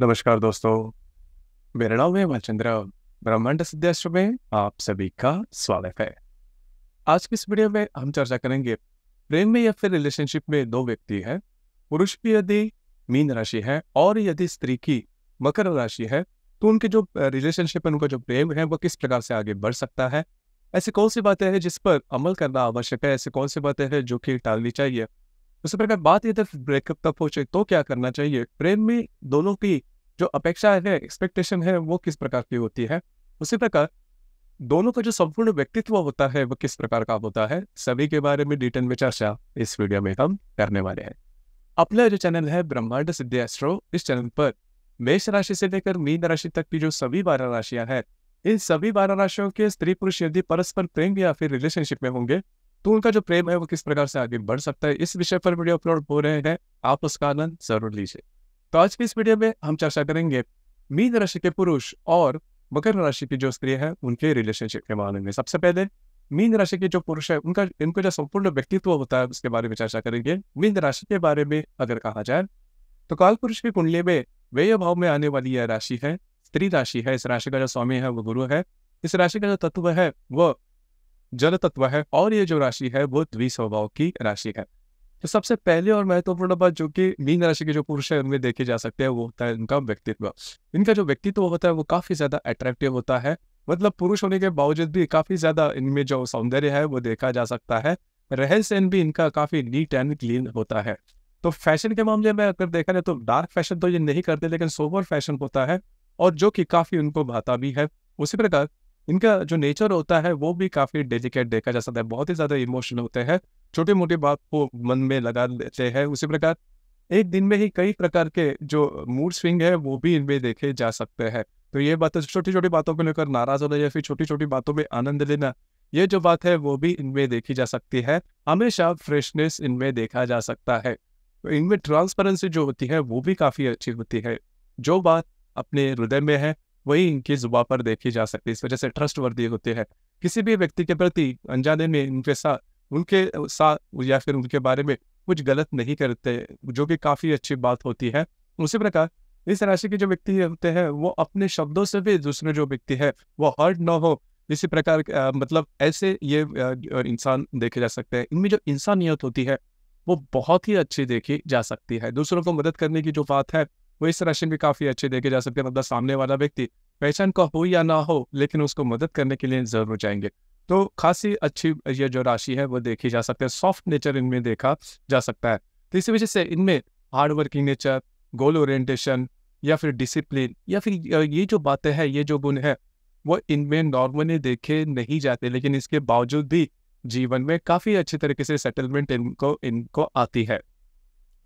नमस्कार दोस्तों मेरा नाम है मलचंद्र ब्रह्मांड सिद्धेश में आप सभी का स्वागत है आज की इस वीडियो में हम चर्चा करेंगे प्रेम में या फिर रिलेशनशिप में दो व्यक्ति है पुरुष की यदि मीन राशि है और यदि स्त्री की मकर राशि है तो उनके जो रिलेशनशिप है उनका जो प्रेम है वह किस प्रकार से आगे बढ़ सकता है ऐसी कौन सी बातें हैं जिस पर अमल करना आवश्यक है ऐसी कौन सी बातें हैं जो कि टालनी चाहिए उससे पहले बात ये ब्रेकअप तक पहुंचे तो क्या करना चाहिए प्रेम में दोनों की जो अपेक्षा है एक्सपेक्टेशन है वो किस प्रकार की होती है उसी प्रकार दोनों का जो संपूर्ण व्यक्तित्व होता है वो किस प्रकार का होता है सभी के बारे में डिटेल में चर्चा इस वीडियो में हम करने वाले हैं अपना जो चैनल है ब्रह्मांड सिद्धि एस्ट्रो इस चैनल पर मेष राशि से लेकर मीन राशि तक की जो सभी बारह राशियां हैं इन सभी बारह राशियों के स्त्री पुरुष यदि परस्पर प्रेम या फिर रिलेशनशिप में होंगे तो उनका जो प्रेम है वो किस प्रकार से आगे बढ़ सकता है इस विषय पर वीडियो अपलोड हो रहे हैं आप उसका आनंद जरूर लीजिए तो आज की इस वीडियो में हम चर्चा करेंगे मीन राशि के पुरुष और मकर राशि की जो स्त्री है उनके रिलेशनशिप के बारे में सबसे पहले मीन राशि के जो पुरुष है उनका इनका जो संपूर्ण व्यक्तित्व होता है उसके बारे में चर्चा करेंगे मीन राशि के बारे में अगर कहा जाए तो काल पुरुष की कुंडली में व्यय भाव में आने वाली यह राशि है स्त्री राशि है इस राशि का जो स्वामी है वो गुरु है इस राशि का जो तत्व है वह जल तत्व है और ये जो राशि है वो द्विस्वभाव की राशि है तो सबसे पहले और महत्वपूर्ण बात जो कि मीन राशि के जो पुरुष है उनमें देखे जा सकते हैं वो होता है इनका व्यक्तित्व इनका जो व्यक्तित्व होता है वो काफी ज्यादा अट्रैक्टिव होता है मतलब पुरुष होने के बावजूद भी काफी ज्यादा इनमें जो सौंदर्य है वो देखा जा सकता है रहन सहन भी इनका काफी नीट एंड क्लीन होता है तो फैशन के मामले में अगर देखा जाए तो डार्क फैशन तो ये नहीं करते लेकिन सोवर फैशन होता है और जो कि काफी उनको भाता भी है उसी प्रकार इनका जो नेचर होता है वो भी काफ़ी डेलिकेट देखा जा सकता है बहुत ही ज़्यादा इमोशनल होते हैं छोटे मोटे बात को मन में लगा लेते हैं उसी प्रकार एक दिन में ही कई प्रकार के जो मूड स्विंग है वो भी इनमें देखे जा सकते हैं तो ये बात छोटी छोटी बातों को लेकर नाराज होना या फिर छोटी छोटी बातों में आनंद लेना ये जो बात है वो भी इनमें देखी जा सकती है हमेशा फ्रेशनेस इनमें देखा जा सकता है तो इनमें ट्रांसपेरेंसी जो होती है वो भी काफ़ी अच्छी होती है जो बात अपने हृदय में है वही इनकी जुबा पर देखी जा सकती है इस वजह से ट्रस्ट वर्दी होती है किसी भी व्यक्ति के प्रति अनजाने में उनके साथ उनके साथ या फिर उनके बारे में कुछ गलत नहीं करते जो कि काफ़ी अच्छी बात होती है उसी प्रकार इस राशि के जो व्यक्ति होते हैं वो अपने शब्दों से भी दूसरे जो व्यक्ति है वो हर्ट न हो इसी प्रकार आ, मतलब ऐसे ये इंसान देखे जा सकते हैं इनमें जो इंसानियत होती है वो बहुत ही अच्छी देखी जा सकती है दूसरों को मदद करने की जो बात है वो इस राशि भी काफ़ी अच्छे देखे जा सकते हैं मतलब सामने वाला व्यक्ति पहचान का हो या ना हो लेकिन उसको मदद करने के लिए जरूर जाएंगे तो खासी अच्छी ये जो राशि है वो देखी जा सकती है सॉफ्ट नेचर इनमें देखा जा सकता है तो इसी वजह से इनमें hard working nature goal orientation या फिर डिसिप्लिन या फिर ये जो बातें हैं ये जो गुण है वो इनमें नॉर्मली देखे नहीं जाते लेकिन इसके बावजूद भी जीवन में काफ़ी अच्छे तरीके से सेटलमेंट इनको इनको आती है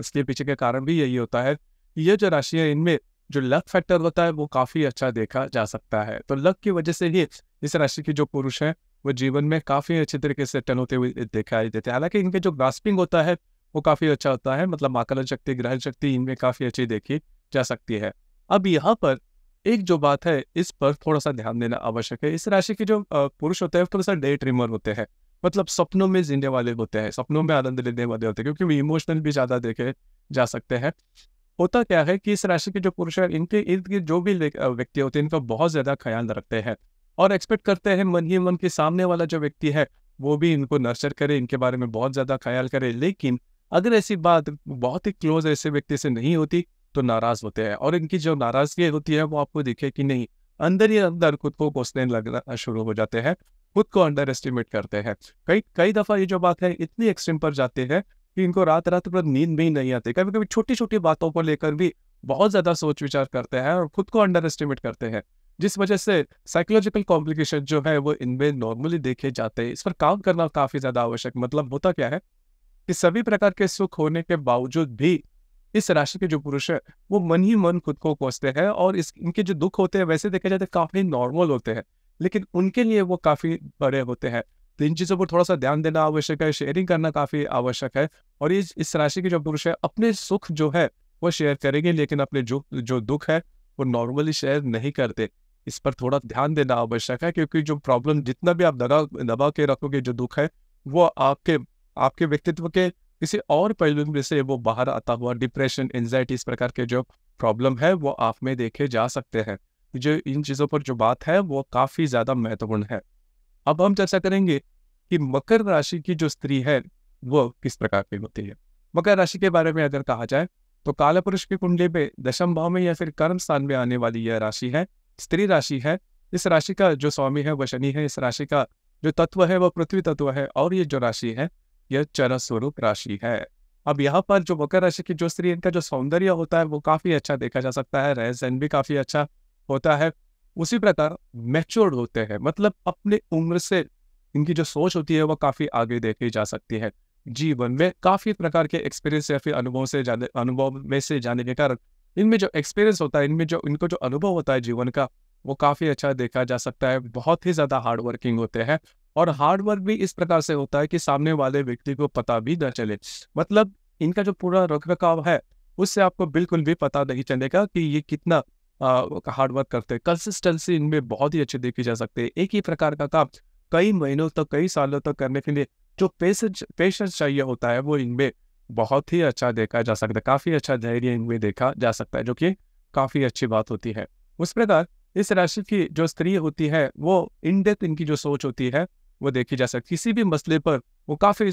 उसके पीछे का कारण भी यही होता है ये जो है इनमें जो लक फैक्टर होता है वो काफ़ी अच्छा देखा जा सकता है तो लक की वजह से ही इस राशि के जो पुरुष हैं वो जीवन में काफ़ी अच्छे तरीके से टन होते हुए दिखाई देते हैं हालांकि इनके जो ग्रास्पिंग होता है वो काफ़ी अच्छा होता है मतलब आकलन शक्ति ग्रहण शक्ति इनमें काफ़ी अच्छी देखी जा सकती है अब यहाँ पर एक जो बात है इस पर थोड़ा सा ध्यान देना आवश्यक है इस राशि के जो पुरुष होते हैं थोड़ा सा डे ट्रिमर होते हैं मतलब सपनों में जीने वाले होते हैं सपनों में आनंद लेने वाले होते हैं क्योंकि वो इमोशनल भी ज़्यादा देखे जा सकते हैं होता क्या है कि इस राशि के जो पुरुष है इनके इर्द गिर्द जो भी व्यक्ति होते हैं इनका बहुत ज्यादा ख्याल रखते हैं और एक्सपेक्ट करते हैं मन ही मन के सामने वाला जो व्यक्ति है वो भी इनको नर्चर करे इनके बारे में बहुत ज्यादा ख्याल करे लेकिन अगर ऐसी बात बहुत ही क्लोज ऐसे व्यक्ति से नहीं होती तो नाराज होते हैं और इनकी जो नाराजगी होती है वो आपको दिखे कि नहीं अंदर ही अंदर खुद को कोसने लगना शुरू हो जाते हैं खुद को अंडर एस्टिमेट करते हैं कई कई दफा ये जो बात है इतनी एक्सट्रीम पर जाते हैं कि इनको रात रात भर नींद भी नहीं आती कभी कभी छोटी छोटी बातों को लेकर भी बहुत ज़्यादा सोच विचार करते हैं और खुद को अंडर एस्टिमेट करते हैं जिस वजह से साइकोलॉजिकल कॉम्प्लिकेशन जो है वो इनमें नॉर्मली देखे जाते हैं इस पर काम करना काफ़ी ज़्यादा आवश्यक मतलब होता क्या है कि सभी प्रकार के सुख होने के बावजूद भी इस राशि के जो पुरुष है वो मन ही मन खुद को कोसते हैं और इस इनके जो दुख होते हैं वैसे देखे जाते तो काफ़ी नॉर्मल होते हैं लेकिन उनके लिए वो काफ़ी बड़े होते हैं तो इन चीज़ों पर थोड़ा सा ध्यान देना आवश्यक है शेयरिंग करना काफ़ी आवश्यक है और इस इस राशि के जो पुरुष है अपने सुख जो है वो शेयर करेंगे लेकिन अपने जो जो दुख है वो नॉर्मली शेयर नहीं करते इस पर थोड़ा ध्यान देना आवश्यक है क्योंकि जो प्रॉब्लम जितना भी आप दबा दबा के रखोगे जो दुख है वो आपके आपके व्यक्तित्व के किसी और पहलू में से वो बाहर आता हुआ डिप्रेशन एंजाइटी इस प्रकार के जो प्रॉब्लम है वो आप में देखे जा सकते हैं जो इन चीज़ों पर जो बात है वो काफ़ी ज़्यादा महत्वपूर्ण है अब हम चर्चा करेंगे कि मकर राशि की जो स्त्री है वह किस प्रकार की होती है मकर राशि के बारे में अगर कहा जाए तो काल पुरुष के कुंडली पे दशम भाव में या फिर कर्म स्थान में आने वाली यह राशि है स्त्री राशि है इस राशि का जो स्वामी है वह शनि है इस राशि का जो तत्व है वह पृथ्वी तत्व है और ये जो राशि है यह चर स्वरूप राशि है अब यहाँ पर जो मकर राशि की जो स्त्री इनका जो सौंदर्य होता है वो काफी अच्छा देखा जा सकता है रहन भी काफी अच्छा होता है उसी प्रकार मैच्योर्ड होते हैं मतलब अपने उम्र से इनकी जो सोच होती है वह काफ़ी आगे देखी जा सकती है जीवन में काफ़ी प्रकार के एक्सपीरियंस या फिर अनुभव से जाने अनुभव में से जाने के कारण इनमें जो एक्सपीरियंस होता है इनमें जो इनको जो अनुभव होता है जीवन का वो काफ़ी अच्छा देखा जा सकता है बहुत ही ज़्यादा हार्ड वर्किंग होते हैं और हार्ड वर्क भी इस प्रकार से होता है कि सामने वाले व्यक्ति को पता भी न चले मतलब इनका जो पूरा रख रखाव है उससे आपको बिल्कुल भी पता नहीं चलेगा कि ये कितना हार्डवर्क करते हैं कंसिस्टेंसी इनमें बहुत ही अच्छे देखी जा सकते हैं एक ही प्रकार का काम कई महीनों तक तो, कई सालों तक तो करने के लिए जो पेशेंस पेशेंस चाहिए होता है वो इनमें बहुत ही अच्छा देखा जा सकता है काफ़ी अच्छा धैर्य इनमें देखा जा सकता है जो कि काफ़ी अच्छी बात होती है उस प्रकार इस राशि की जो स्त्री होती है वो इन इनकी जो सोच होती है वो देखी जा सकती किसी भी मसले पर वो काफ़ी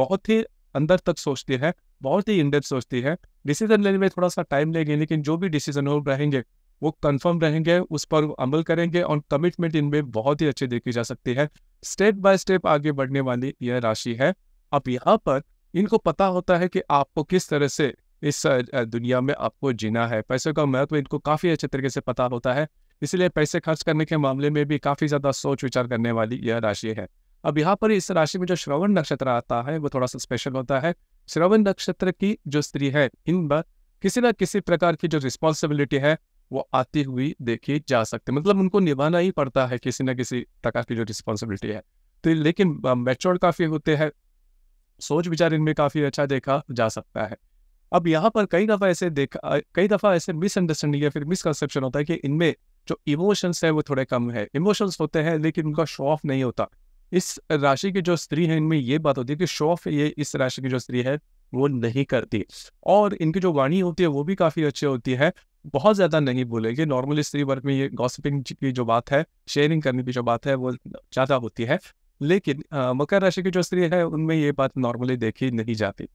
बहुत ही अंदर तक सोचती है बहुत ही इंडेप सोचती है डिसीजन लेने में थोड़ा सा टाइम लेंगे लेकिन जो भी डिसीजन हो रहेंगे वो कंफर्म रहेंगे उस पर अमल करेंगे और कमिटमेंट इनमें बहुत ही अच्छी देखी जा सकती है स्टेप बाय स्टेप आगे बढ़ने वाली यह राशि है अब यहाँ पर इनको पता होता है कि आपको किस तरह से इस दुनिया में आपको जीना है पैसे का महत्व इनको काफ़ी अच्छे तरीके से पता होता है इसलिए पैसे खर्च करने के मामले में भी काफ़ी ज़्यादा सोच विचार करने वाली यह राशि है अब यहाँ पर इस राशि में जो श्रवण नक्षत्र आता है वो थोड़ा सा स्पेशल होता है श्रवण नक्षत्र की जो स्त्री है इन पर किसी ना किसी प्रकार की जो रिस्पॉन्सिबिलिटी है वो आती हुई देखी जा सकती मतलब उनको निभाना ही पड़ता है किसी ना किसी प्रकार की जो रिस्पॉन्सिबिलिटी है तो लेकिन मेच्योर काफ़ी होते हैं सोच विचार इनमें काफ़ी अच्छा देखा जा सकता है अब यहाँ पर कई दफ़ा ऐसे देखा कई दफ़ा ऐसे मिसअंडरस्टैंडिंग या फिर मिसकनसेप्शन होता है कि इनमें जो इमोशंस है वो थोड़े कम है इमोशंस होते हैं लेकिन उनका शो ऑफ नहीं होता इस राशि की जो स्त्री है इनमें ये बात होती है कि शौफ ये इस राशि की जो स्त्री है वो नहीं करती और इनकी जो वाणी होती है वो भी काफ़ी अच्छी होती है बहुत ज़्यादा नहीं बोलेगी नॉर्मल स्त्री वर्ग में ये गॉसिपिंग की जो बात है शेयरिंग करने की जो बात है वो ज़्यादा होती है लेकिन मकर राशि की जो स्त्री है उनमें ये बात नॉर्मली देखी नहीं जाती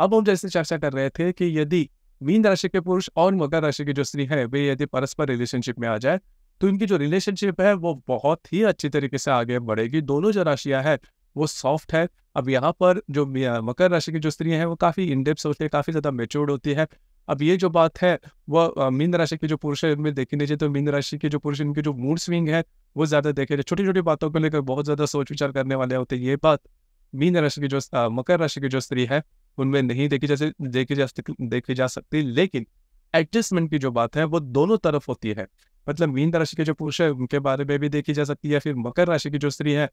अब हम जैसे चर्चा कर रहे थे कि यदि मीन राशि के पुरुष और मकर राशि की जो स्त्री है वे यदि परस्पर रिलेशनशिप में आ जाए तो इनकी जो रिलेशनशिप है वो बहुत ही अच्छी तरीके से आगे बढ़ेगी दोनों जो राशियां हैं वो सॉफ्ट है अब यहाँ पर जो मकर राशि की जो स्त्री हैं वो काफ़ी इनडेप्स होती है काफ़ी ज़्यादा मेच्योर्ड होती है अब ये जो बात है वह मीन राशि के जो पुरुष है उनमें देखने चाहिए तो मीन राशि के जो पुरुष इनके जो मूड स्विंग है वो ज़्यादा देखे जाए छोटी छोटी बातों को लेकर बहुत ज़्यादा सोच विचार करने वाले होते हैं ये बात मीन राशि की जो मकर राशि की जो स्त्री है उनमें नहीं देखी जा देखी जा देखी जा सकती लेकिन एडजस्टमेंट की जो बात है वो दोनों तरफ होती है मतलब मीन राशि के जो पुरुष है उनके बारे में भी देखी जा सकती है फिर मकर राशि की जो स्त्री है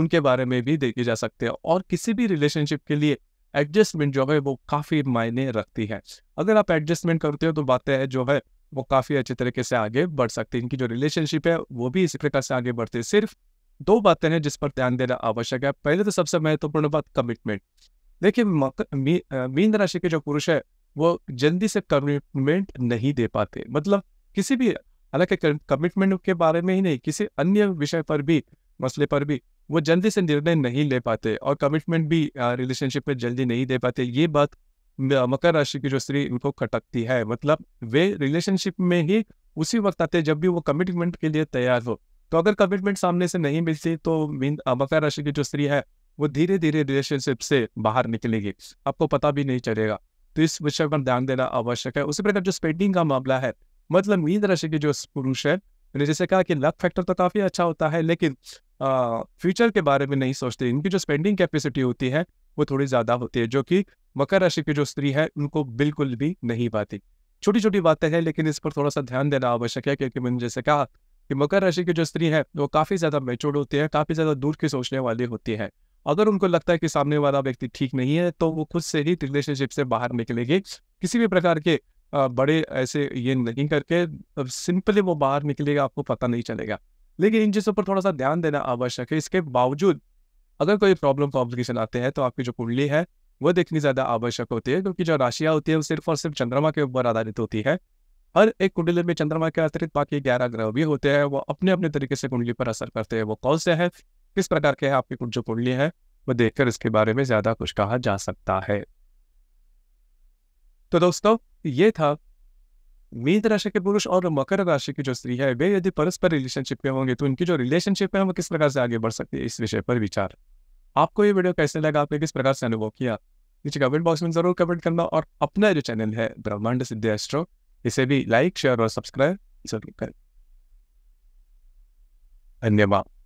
उनके बारे में भी देखी जा सकती है और किसी भी रिलेशनशिप के लिए एडजस्टमेंट जो है वो काफ़ी मायने रखती है अगर आप एडजस्टमेंट करते हो तो बातें है जो है वो काफ़ी अच्छे तरीके से आगे बढ़ सकती है इनकी जो रिलेशनशिप है वो भी इसी प्रकार से आगे बढ़ती है सिर्फ दो बातें हैं जिस पर ध्यान देना आवश्यक है पहले तो सबसे महत्वपूर्ण बात कमिटमेंट देखिए मीन राशि के जो पुरुष है वो जल्दी से कमिटमेंट नहीं दे पाते मतलब किसी भी हालांकि कमिटमेंट के बारे में ही नहीं किसी अन्य विषय पर भी मसले पर भी वो जल्दी से निर्णय नहीं ले पाते और कमिटमेंट भी रिलेशनशिप में जल्दी नहीं दे पाते ये बात मकर राशि की जो स्त्री उनको खटकती है मतलब वे रिलेशनशिप में ही उसी वक्त आते जब भी वो कमिटमेंट के लिए तैयार हो तो अगर कमिटमेंट सामने से नहीं मिलती तो मकर राशि की जो स्त्री है वो धीरे धीरे रिलेशनशिप से बाहर निकलेगी आपको पता भी नहीं चलेगा तो इस विषय पर ध्यान देना आवश्यक है उसी प्रकार जो स्पेंडिंग का मामला है मतलब मीन तरह के जो पुरुष है मैंने जैसे कहा कि लक फैक्टर तो काफ़ी अच्छा होता है लेकिन फ्यूचर के बारे में नहीं सोचते इनकी जो स्पेंडिंग कैपेसिटी होती है वो थोड़ी ज़्यादा होती है जो कि मकर राशि की जो स्त्री है उनको बिल्कुल भी नहीं पाती छोटी छोटी बातें हैं लेकिन इस पर थोड़ा सा ध्यान देना आवश्यक है क्योंकि मैंने जैसे कहा कि मकर राशि की जो स्त्री है वो काफ़ी ज़्यादा मेच्योर्ड होती है काफ़ी ज़्यादा दूर की सोचने वाली होती है अगर उनको लगता है कि सामने वाला व्यक्ति ठीक नहीं है तो वो खुद से ही रिलेशनशिप से बाहर निकलेगी किसी भी प्रकार के बड़े ऐसे ये नहीं करके सिंपली वो बाहर निकलेगा आपको पता नहीं चलेगा लेकिन इन चीज़ों पर थोड़ा सा ध्यान देना आवश्यक है इसके बावजूद अगर कोई प्रॉब्लम कॉम्प्लिकेशन आते हैं तो आपकी जो कुंडली है वह देखनी ज़्यादा आवश्यक होती है क्योंकि जो राशियाँ होती है वो सिर्फ और सिर्फ चंद्रमा के ऊपर आधारित होती है हर एक कुंडली में चंद्रमा के अतिरिक्त बाकी ग्यारह ग्रह भी होते हैं वो अपने अपने तरीके से कुंडली पर असर करते हैं वो कौन से है किस प्रकार के है आपकी जो कुंडली है वो देखकर इसके बारे में ज़्यादा कुछ कहा जा सकता है तो दोस्तों ये था मीन राशि के पुरुष और मकर राशि की जो स्त्री है वे यदि परस्पर रिलेशनशिप में होंगे तो उनकी जो रिलेशनशिप है वो किस प्रकार से आगे बढ़ सकती है इस विषय पर विचार आपको ये वीडियो कैसे लगा आपने किस प्रकार से अनुभव किया नीचे कमेंट बॉक्स में जरूर कमेंट करना और अपना जो चैनल है ब्रह्मांड सिद्ध एस्ट्रो इसे भी लाइक शेयर और सब्सक्राइब जरूर करें धन्यवाद